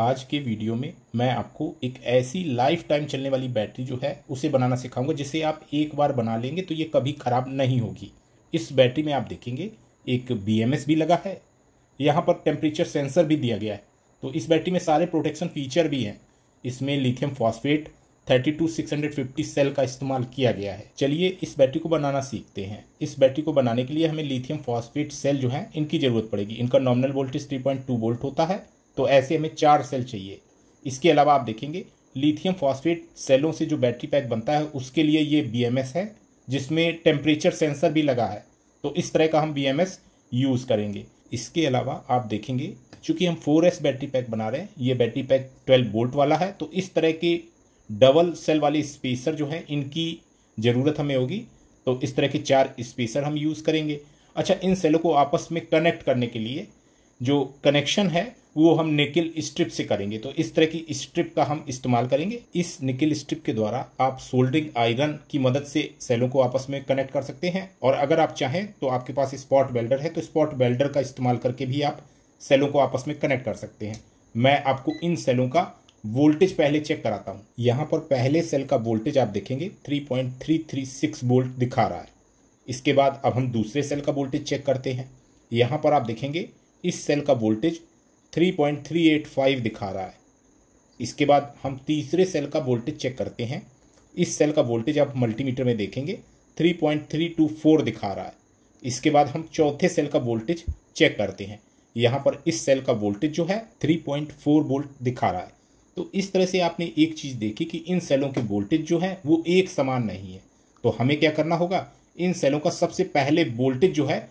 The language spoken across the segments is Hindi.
आज के वीडियो में मैं आपको एक ऐसी लाइफ टाइम चलने वाली बैटरी जो है उसे बनाना सिखाऊंगा जिसे आप एक बार बना लेंगे तो ये कभी ख़राब नहीं होगी इस बैटरी में आप देखेंगे एक बीएमएस भी लगा है यहाँ पर टेम्परेचर सेंसर भी दिया गया है तो इस बैटरी में सारे प्रोटेक्शन फीचर भी हैं इसमें lithium phosphate thirty two six hundred fifty cell का इस्तेमाल किया गया है चलिए इस बैटरी को बनाना सीखते हैं इस बैटरी को बनाने के लिए हमें लिथियम फॉस्फेट सेल जो है इनकी ज़रूरत पड़ेगी इनका nominal voltage three point two volt होता है तो ऐसे हमें चार सेल चाहिए इसके अलावा आप देखेंगे लिथियम फॉस्फेट सेलों से जो बैटरी पैक बनता है उसके लिए ये बी है जिसमें टेम्परेचर सेंसर भी लगा है तो इस तरह का हम बी यूज़ करेंगे इसके अलावा आप देखेंगे चूँकि हम फोर एस बैटरी पैक बना रहे हैं ये बैटरी पैक ट्वेल्व बोल्ट वाला है तो इस तरह के डबल सेल वाले स्पेसर जो हैं इनकी ज़रूरत हमें होगी तो इस तरह के चार स्पेसर हम यूज़ करेंगे अच्छा इन सेलों को आपस में कनेक्ट करने के लिए जो कनेक्शन है वो हम निकिल स्ट्रिप से करेंगे तो इस तरह की स्ट्रिप का हम इस्तेमाल करेंगे इस निकिल स्ट्रिप के द्वारा आप सोल्डरिंग आयरन की मदद से सेलों को आपस में कनेक्ट कर सकते हैं और अगर आप चाहें तो आपके पास स्पॉट वेल्डर है तो स्पॉट वेल्डर का इस्तेमाल करके भी आप सेलों को आपस में कनेक्ट कर सकते हैं मैं आपको इन सेलों का वोल्टेज पहले चेक कराता हूँ यहाँ पर पहले सेल का वोल्टेज आप देखेंगे 3.336 वोल्ट दिखा रहा है इसके बाद अब हम दूसरे सेल का वोल्टेज चेक करते हैं यहाँ पर आप देखेंगे इस सेल का वोल्टेज 3.385 दिखा रहा है इसके बाद हम तीसरे सेल का वोल्टेज चेक करते हैं इस सेल का वोल्टेज आप मल्टीमीटर में देखेंगे 3.324 दिखा रहा है इसके बाद हम चौथे सेल का वोल्टेज चेक करते हैं यहाँ पर इस सेल का वोल्टेज जो है 3.4 वोल्ट दिखा रहा है तो इस तरह से आपने एक चीज़ देखी कि इन सेलों के वोल्टेज जो है वो एक समान नहीं है तो हमें क्या करना होगा इन सेलों का सबसे पहले वोल्टेज जो है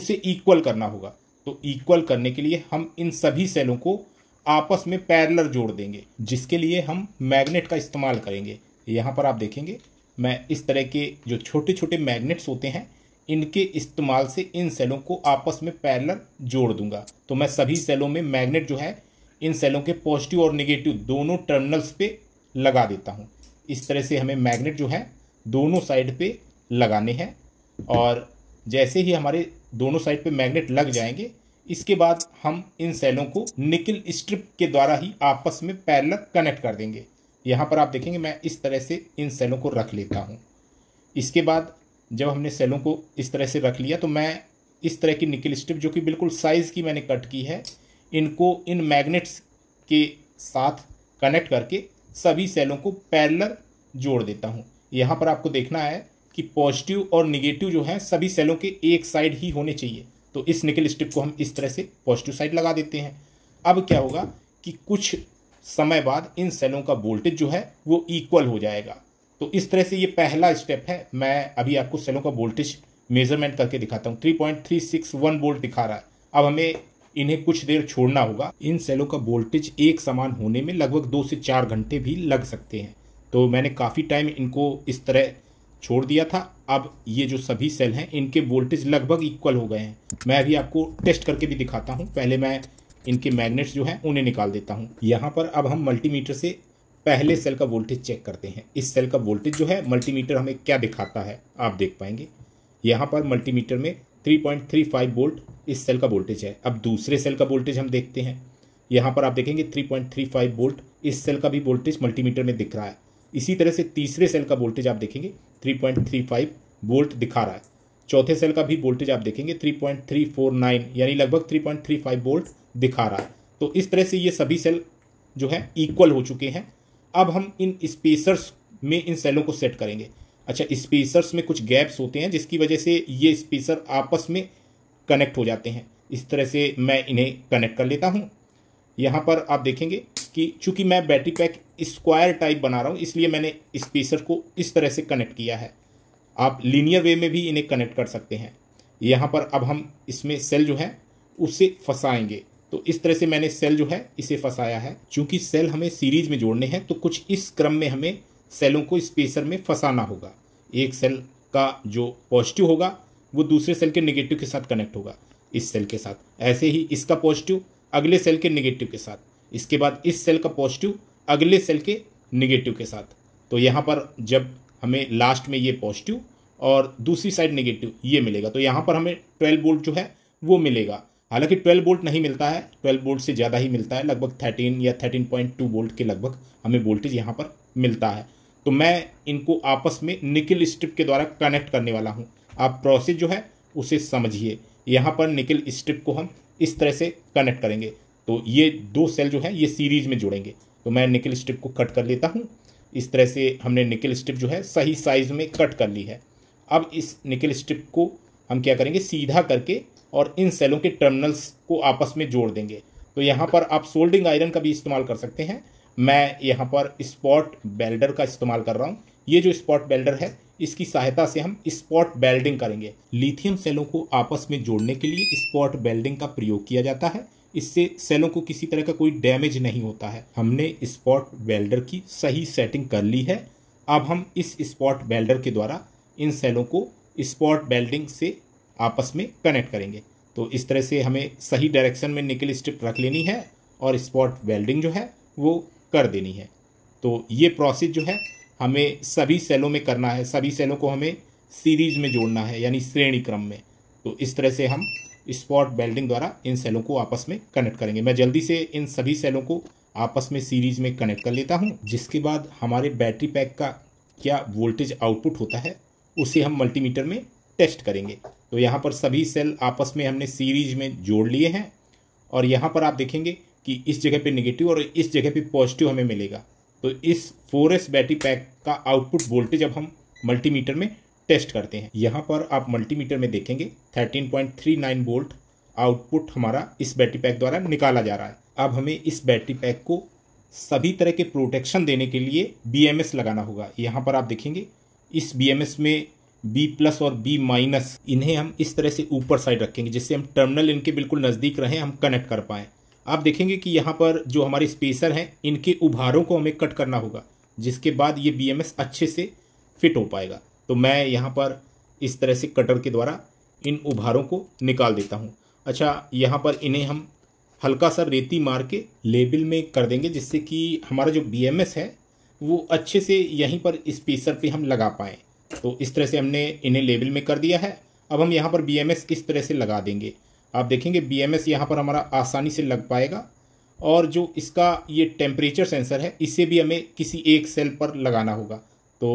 उसे इक्वल करना होगा तो इक्वल करने के लिए हम इन सभी सेलों को आपस में पैरलर जोड़ देंगे जिसके लिए हम मैग्नेट का इस्तेमाल करेंगे यहाँ पर आप देखेंगे मैं इस तरह के जो छोटे छोटे मैग्नेट्स होते हैं इनके इस्तेमाल से इन सेलों को आपस में पैरलर जोड़ दूंगा तो मैं सभी सेलों में मैग्नेट जो है इन सेलों के पॉजिटिव और निगेटिव दोनों टर्मिनल्स पे लगा देता हूँ इस तरह से हमें मैग्नेट जो है दोनों साइड पे लगाने हैं और जैसे ही हमारे दोनों साइड पे मैग्नेट लग जाएंगे इसके बाद हम इन सेलों को निकिल स्ट्रिप के द्वारा ही आपस में पैरल कनेक्ट कर देंगे यहाँ पर आप देखेंगे मैं इस तरह से इन सेलों को रख लेता हूँ इसके बाद जब हमने सेलों को इस तरह से रख लिया तो मैं इस तरह की निकिल स्ट्रिप जो कि बिल्कुल साइज़ की मैंने कट की है इनको इन मैग्नेट्स के साथ कनेक्ट करके सभी सेलों को पैरलर जोड़ देता हूँ यहाँ पर आपको देखना है कि पॉजिटिव और निगेटिव जो है सभी सेलों के एक साइड ही होने चाहिए तो इस निकल स्ट्रिप को हम इस तरह से पॉजिटिव साइड लगा देते हैं अब क्या होगा कि कुछ समय बाद इन सेलों का वोल्टेज जो है वो इक्वल हो जाएगा तो इस तरह से ये पहला स्टेप है मैं अभी आपको सेलों का वोल्टेज मेजरमेंट करके दिखाता हूँ three point three six one volt दिखा रहा है अब हमें इन्हें कुछ देर छोड़ना होगा इन सेलों का वोल्टेज एक समान होने में लगभग दो से चार घंटे भी लग सकते हैं तो मैंने काफ़ी टाइम इनको इस तरह छोड़ दिया था अब ये जो सभी सेल हैं इनके वोल्टेज लगभग इक्वल हो गए हैं मैं अभी आपको टेस्ट करके भी दिखाता हूँ पहले मैं इनके मैग्नेट्स जो हैं उन्हें निकाल देता हूँ यहाँ पर अब हम मल्टीमीटर से पहले सेल का वोल्टेज चेक करते हैं इस सेल का वोल्टेज जो है मल्टीमीटर हमें क्या दिखाता है आप देख पाएंगे यहाँ पर मल्टीमीटर में 3.35 वोल्ट इस सेल का वोल्टेज है अब दूसरे सेल का वोल्टेज हम देखते हैं यहाँ पर आप देखेंगे 3.35 वोल्ट इस सेल का भी वोल्टेज मल्टीमीटर में दिख रहा है इसी तरह से तीसरे सेल का वोल्टेज आप देखेंगे 3.35 वोल्ट दिखा रहा है चौथे सेल का भी वोल्टेज आप देखेंगे 3.349 यानी लगभग 3.35 वोल्ट दिखा रहा है तो इस तरह से ये सभी सेल जो है इक्वल हो चुके हैं अब हम इन स्पेसर्स में इन सेलों को सेट करेंगे अच्छा स्पेसर्स में कुछ गैप्स होते हैं जिसकी वजह से ये स्पेसर आपस में कनेक्ट हो जाते हैं इस तरह से मैं इन्हें कनेक्ट कर लेता हूँ यहाँ पर आप देखेंगे इसकी चूँकि मैं बैटरी पैक स्क्वायर टाइप बना रहा हूँ इसलिए मैंने स्पेसर को इस तरह से कनेक्ट किया है आप लीनियर वे में भी इन्हें कनेक्ट कर सकते हैं यहाँ पर अब हम इसमें सेल जो है उसे फंसाएंगे तो इस तरह से मैंने सेल जो है इसे फंसाया है क्योंकि सेल हमें सीरीज में जोड़ने हैं तो कुछ इस क्रम में हमें सेलों को स्पेसर में फंसाना होगा एक सेल का जो पॉजिटिव होगा वो दूसरे सेल के नेगेटिव के साथ कनेक्ट होगा इस सेल के साथ ऐसे ही इसका पॉजिटिव अगले सेल के नेगेटिव के साथ इसके बाद इस सेल का पॉजिटिव अगले सेल के निगेटिव के साथ तो यहाँ पर जब हमें लास्ट में ये पॉजिटिव और दूसरी साइड नेगेटिव ये मिलेगा तो यहाँ पर हमें ट्वेल्व वोल्ट जो है वो मिलेगा हालांकि ट्वेल्व वोल्ट नहीं मिलता है ट्वेल्व वोल्ट से ज़्यादा ही मिलता है लगभग थर्टीन या थर्टीन पॉइंट टू वोल्ट के लगभग हमें वोल्टेज यहाँ पर मिलता है तो मैं इनको आपस में निकिल स्ट्रिप के द्वारा कनेक्ट करने वाला हूँ आप प्रोसेस जो है उसे समझिए यहाँ पर निकिल स्ट्रिप को हम इस तरह से कनेक्ट करेंगे तो ये दो सेल जो है ये सीरीज में जुड़ेंगे तो मैं निकल स्ट्रिप को कट कर लेता हूँ इस तरह से हमने निकल स्ट्रिप जो है सही साइज़ में कट कर ली है अब इस निकल स्ट्रिप को हम क्या करेंगे सीधा करके और इन सेलों के टर्मिनल्स को आपस में जोड़ देंगे तो यहाँ पर आप सोल्डिंग आयरन का भी इस्तेमाल कर सकते हैं मैं यहाँ पर स्पॉट बेल्डर का इस्तेमाल कर रहा हूँ ये जो स्पॉट बेल्डर है इसकी सहायता से हम स्पॉट बेल्डिंग करेंगे लिथियम सेलों को आपस में जोड़ने के लिए स्पॉट बेल्डिंग का प्रयोग किया जाता है इससे सेलों को किसी तरह का कोई डैमेज नहीं होता है हमने स्पॉट वेल्डर की सही सेटिंग कर ली है अब हम इस स्पॉट वेल्डर के द्वारा इन सेलों को स्पॉट वेल्डिंग से आपस में कनेक्ट करेंगे तो इस तरह से हमें सही डायरेक्शन में निकल स्ट्रिप रख लेनी है और स्पॉट वेल्डिंग जो है वो कर देनी है तो ये प्रोसेस जो है हमें सभी सेलों में करना है सभी सेलों को हमें सीरीज में जोड़ना है यानी श्रेणी क्रम में तो इस तरह से हम स्पॉट बेल्डिंग द्वारा इन सेलों को आपस में कनेक्ट करेंगे मैं जल्दी से इन सभी सेलों को आपस में सीरीज में कनेक्ट कर लेता हूँ जिसके बाद हमारे बैटरी पैक का क्या वोल्टेज आउटपुट होता है उसे हम मल्टीमीटर में टेस्ट करेंगे तो यहाँ पर सभी सेल आपस में हमने सीरीज में जोड़ लिए हैं और यहाँ पर आप देखेंगे कि इस जगह पे नेगेटिव और इस जगह पे पॉजिटिव हमें मिलेगा तो इस 4S बैटरी पैक का आउटपुट वोल्टेज अब हम मल्टीमीटर में टेस्ट करते हैं यहाँ पर आप मल्टीमीटर में देखेंगे 13.39 वोल्ट आउटपुट हमारा इस बैटरी पैक द्वारा निकाला जा रहा है अब हमें इस बैटरी पैक को सभी तरह के प्रोटेक्शन देने के लिए बी लगाना होगा यहाँ पर आप देखेंगे इस बी में बी प्लस और बी माइनस इन्हें हम इस तरह से ऊपर साइड रखेंगे जिससे हम टर्मिनल इनके बिल्कुल नज़दीक रहें हम कनेक्ट कर पाएँ आप देखेंगे कि यहाँ पर जो हमारे स्पेसर हैं इनके उभारों को हमें कट करना होगा जिसके बाद ये बी अच्छे से फिट हो पाएगा तो मैं यहाँ पर इस तरह से कटर के द्वारा इन उभारों को निकाल देता हूँ अच्छा यहाँ पर इन्हें हम हल्का सा रेती मार के लेबल में कर देंगे जिससे कि हमारा जो बी है वो अच्छे से यहीं पर इस पीसर पे हम लगा पाएँ तो इस तरह से हमने इन्हें लेबल में कर दिया है अब हम यहाँ पर बी इस तरह से लगा देंगे आप देखेंगे बी एम यहाँ पर हमारा आसानी से लग पाएगा और जो इसका ये टेम्परेचर सेंसर है इसे भी हमें किसी एक सेल पर लगाना होगा तो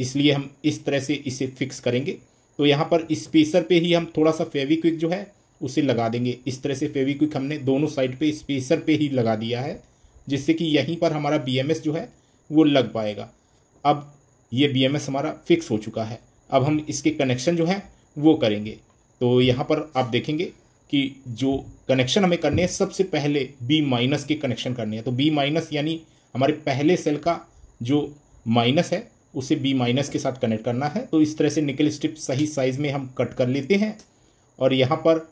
इसलिए हम इस तरह से इसे फिक्स करेंगे तो यहाँ पर स्पेसर पे ही हम थोड़ा सा फेविक्विक जो है उसे लगा देंगे इस तरह से फेविक्विक हमने दोनों साइड पे स्पेसर पे ही लगा दिया है जिससे कि यहीं पर हमारा बी जो है वो लग पाएगा अब ये बी हमारा फिक्स हो चुका है अब हम इसके कनेक्शन जो है वो करेंगे तो यहाँ पर आप देखेंगे कि जो कनेक्शन हमें करने हैं सबसे पहले बी माइनस के कनेक्शन करने हैं तो बी माइनस यानी हमारे पहले सेल का जो माइनस है उसे बी माइनस के साथ कनेक्ट करना है तो इस तरह से निकल स्ट्रिप सही साइज़ में हम कट कर लेते हैं और यहाँ पर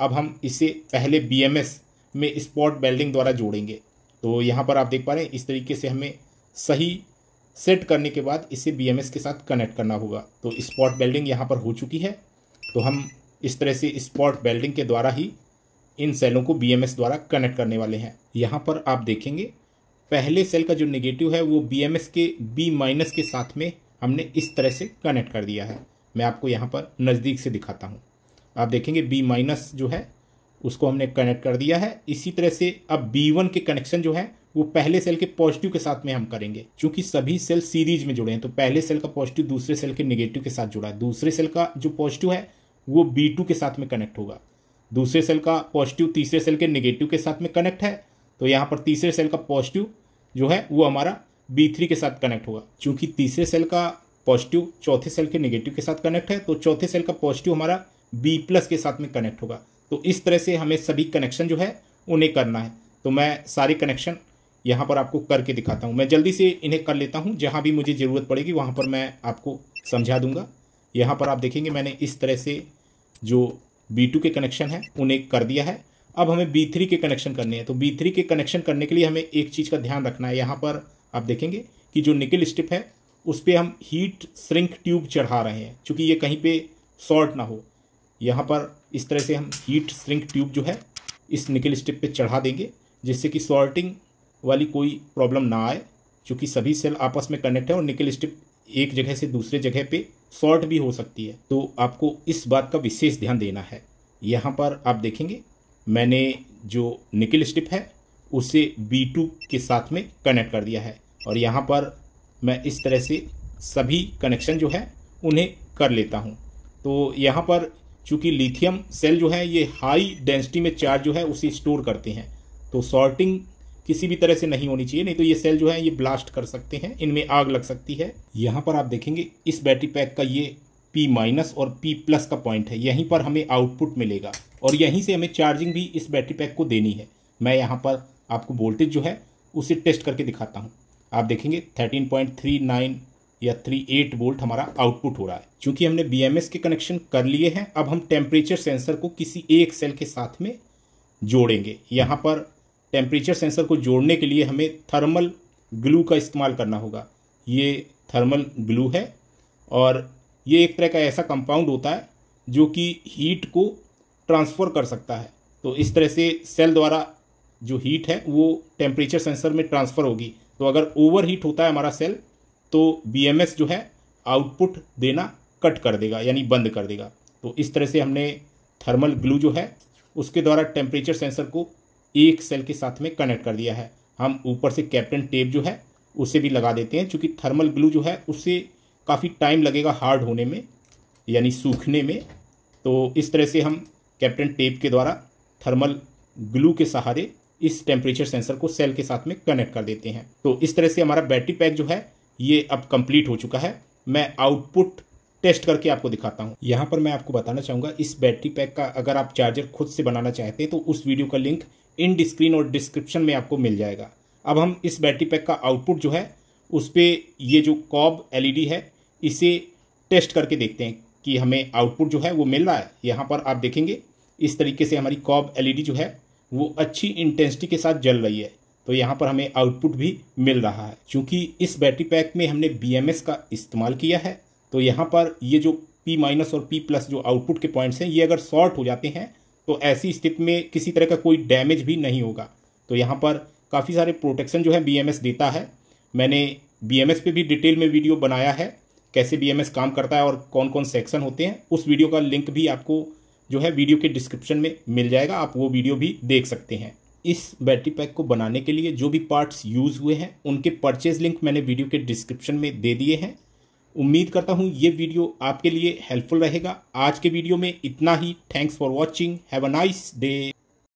अब हम इसे पहले बी में स्पॉट बेल्डिंग द्वारा जोड़ेंगे तो यहाँ पर आप देख पा रहे हैं इस तरीके से हमें सही सेट करने के बाद इसे बी के साथ कनेक्ट करना होगा तो स्पॉट बेल्डिंग यहाँ पर हो चुकी है तो हम इस तरह से स्पॉट बेल्डिंग के द्वारा ही इन सेलों को बी द्वारा कनेक्ट करने वाले हैं यहाँ पर आप देखेंगे पहले सेल का जो निगेटिव है वो बी के बी माइनस के साथ में हमने इस तरह से कनेक्ट कर दिया है मैं आपको यहाँ पर नज़दीक से दिखाता हूँ आप देखेंगे बी माइनस जो है उसको हमने कनेक्ट कर दिया है इसी तरह से अब बी वन के कनेक्शन जो है वो पहले सेल के पॉजिटिव के साथ में हम करेंगे क्योंकि सभी सेल सीरीज में जुड़े हैं तो पहले सेल का पॉजिटिव दूसरे सेल के निगेटिव के साथ जुड़ा है दूसरे सेल का जो पॉजिटिव है वो बी टू के साथ में कनेक्ट होगा दूसरे सेल का पॉजिटिव तीसरे सेल के निगेटिव के साथ में कनेक्ट है तो यहाँ पर तीसरे सेल का पॉजिटिव जो है वो हमारा बी थ्री के साथ कनेक्ट होगा चूँकि तीसरे सेल का पॉजिटिव चौथे सेल के नेगेटिव के साथ कनेक्ट है तो चौथे सेल का पॉजिटिव हमारा बी प्लस के साथ में कनेक्ट होगा तो इस तरह से हमें सभी कनेक्शन जो है उन्हें करना है तो मैं सारे कनेक्शन यहाँ पर आपको करके दिखाता हूँ मैं जल्दी से इन्हें कर लेता हूँ जहाँ भी मुझे ज़रूरत पड़ेगी वहाँ पर मैं आपको समझा दूँगा यहाँ पर आप देखेंगे मैंने इस तरह से जो बी टू के कनेक्शन हैं उन्हें कर दिया है अब हमें बी थ्री के कनेक्शन करने हैं तो बी थ्री के कनेक्शन करने के लिए हमें एक चीज़ का ध्यान रखना है यहाँ पर आप देखेंगे कि जो निकल स्टिप है उस पर हम हीट श्रिंक ट्यूब चढ़ा रहे हैं चूँकि ये कहीं पे शॉर्ट ना हो यहाँ पर इस तरह से हम हीट श्रिंक ट्यूब जो है इस निकल स्टिप पे चढ़ा देंगे जिससे कि शॉर्टिंग वाली कोई प्रॉब्लम ना आए चूँकि सभी सेल आपस में कनेक्ट है और निकल स्टिप एक जगह से दूसरे जगह पे शॉर्ट भी हो सकती है तो आपको इस बात का विशेष ध्यान देना है यहाँ पर आप देखेंगे मैंने जो निकिल स्टिप है उसे B2 के साथ में कनेक्ट कर दिया है और यहाँ पर मैं इस तरह से सभी कनेक्शन जो है उन्हें कर लेता हूँ तो यहाँ पर चूँकि लिथियम सेल जो है ये हाई डेंसिटी में चार्ज जो है उसे स्टोर करते हैं तो सॉर्टिंग किसी भी तरह से नहीं होनी चाहिए नहीं तो ये सेल जो है ये ब्लास्ट कर सकते हैं इनमें आग लग सकती है यहाँ पर आप देखेंगे इस बैटरी पैक का ये पी माइनस और पी प्लस का पॉइंट है यहीं पर हमें आउटपुट मिलेगा और यहीं से हमें चार्जिंग भी इस बैटरी पैक को देनी है मैं यहाँ पर आपको वोल्टेज जो है उसे टेस्ट करके दिखाता हूँ आप देखेंगे थर्टीन पॉइंट थ्री नाइन या थ्री एट वोल्ट हमारा आउटपुट हो रहा है क्योंकि हमने बी के कनेक्शन कर लिए हैं अब हम टेम्परेचर सेंसर को किसी एक सेल के साथ में जोड़ेंगे यहाँ पर टेम्परेचर सेंसर को जोड़ने के लिए हमें थर्मल ग्लू का इस्तेमाल करना होगा ये थर्मल ग्लू है और ये एक तरह का ऐसा कंपाउंड होता है जो कि हीट को ट्रांसफ़र कर सकता है तो इस तरह से सेल द्वारा जो हीट है वो टेम्परेचर सेंसर में ट्रांसफ़र होगी तो अगर ओवर हीट होता है हमारा सेल तो बी जो है आउटपुट देना कट कर देगा यानी बंद कर देगा तो इस तरह से हमने थर्मल ग्लू जो है उसके द्वारा टेम्परेचर सेंसर को एक सेल के साथ में कनेक्ट कर दिया है हम ऊपर से कैप्टन टेप जो है उसे भी लगा देते हैं क्योंकि थर्मल ग्लू जो है उससे काफ़ी टाइम लगेगा हार्ड होने में यानी सूखने में तो इस तरह से हम कैप्टन टेप के द्वारा थर्मल ग्लू के सहारे इस टेम्परेचर सेंसर को सेल के साथ में कनेक्ट कर देते हैं तो इस तरह से हमारा बैटरी पैक जो है ये अब कंप्लीट हो चुका है मैं आउटपुट टेस्ट करके आपको दिखाता हूँ यहाँ पर मैं आपको बताना चाहूँगा इस बैटरी पैक का अगर आप चार्जर खुद से बनाना चाहते हैं तो उस वीडियो का लिंक इन डिस्क्रीन और डिस्क्रिप्शन में आपको मिल जाएगा अब हम इस बैटरी पैक का आउटपुट जो है उस पर ये जो कॉब एल है इसे टेस्ट करके देखते हैं कि हमें आउटपुट जो है वो मिल रहा है यहाँ पर आप देखेंगे इस तरीके से हमारी कॉब एलईडी जो है वो अच्छी इंटेंसिटी के साथ जल रही है तो यहाँ पर हमें आउटपुट भी मिल रहा है क्योंकि इस बैटरी पैक में हमने बी का इस्तेमाल किया है तो यहाँ पर ये जो पी माइनस और पी प्लस जो आउटपुट के पॉइंट्स हैं ये अगर शॉर्ट हो जाते हैं तो ऐसी स्थिति में किसी तरह का कोई डैमेज भी नहीं होगा तो यहाँ पर काफ़ी सारे प्रोटेक्शन जो है बी देता है मैंने बी पे भी डिटेल में वीडियो बनाया है कैसे बीएमएस काम करता है और कौन कौन सेक्शन होते हैं उस वीडियो का लिंक भी आपको जो है वीडियो के डिस्क्रिप्शन में मिल जाएगा आप वो वीडियो भी देख सकते हैं इस बैटरी पैक को बनाने के लिए जो भी पार्ट्स यूज़ हुए हैं उनके परचेज लिंक मैंने वीडियो के डिस्क्रिप्शन में दे दिए हैं उम्मीद करता हूँ ये वीडियो आपके लिए हेल्पफुल रहेगा आज के वीडियो में इतना ही thanks for watching have a nice day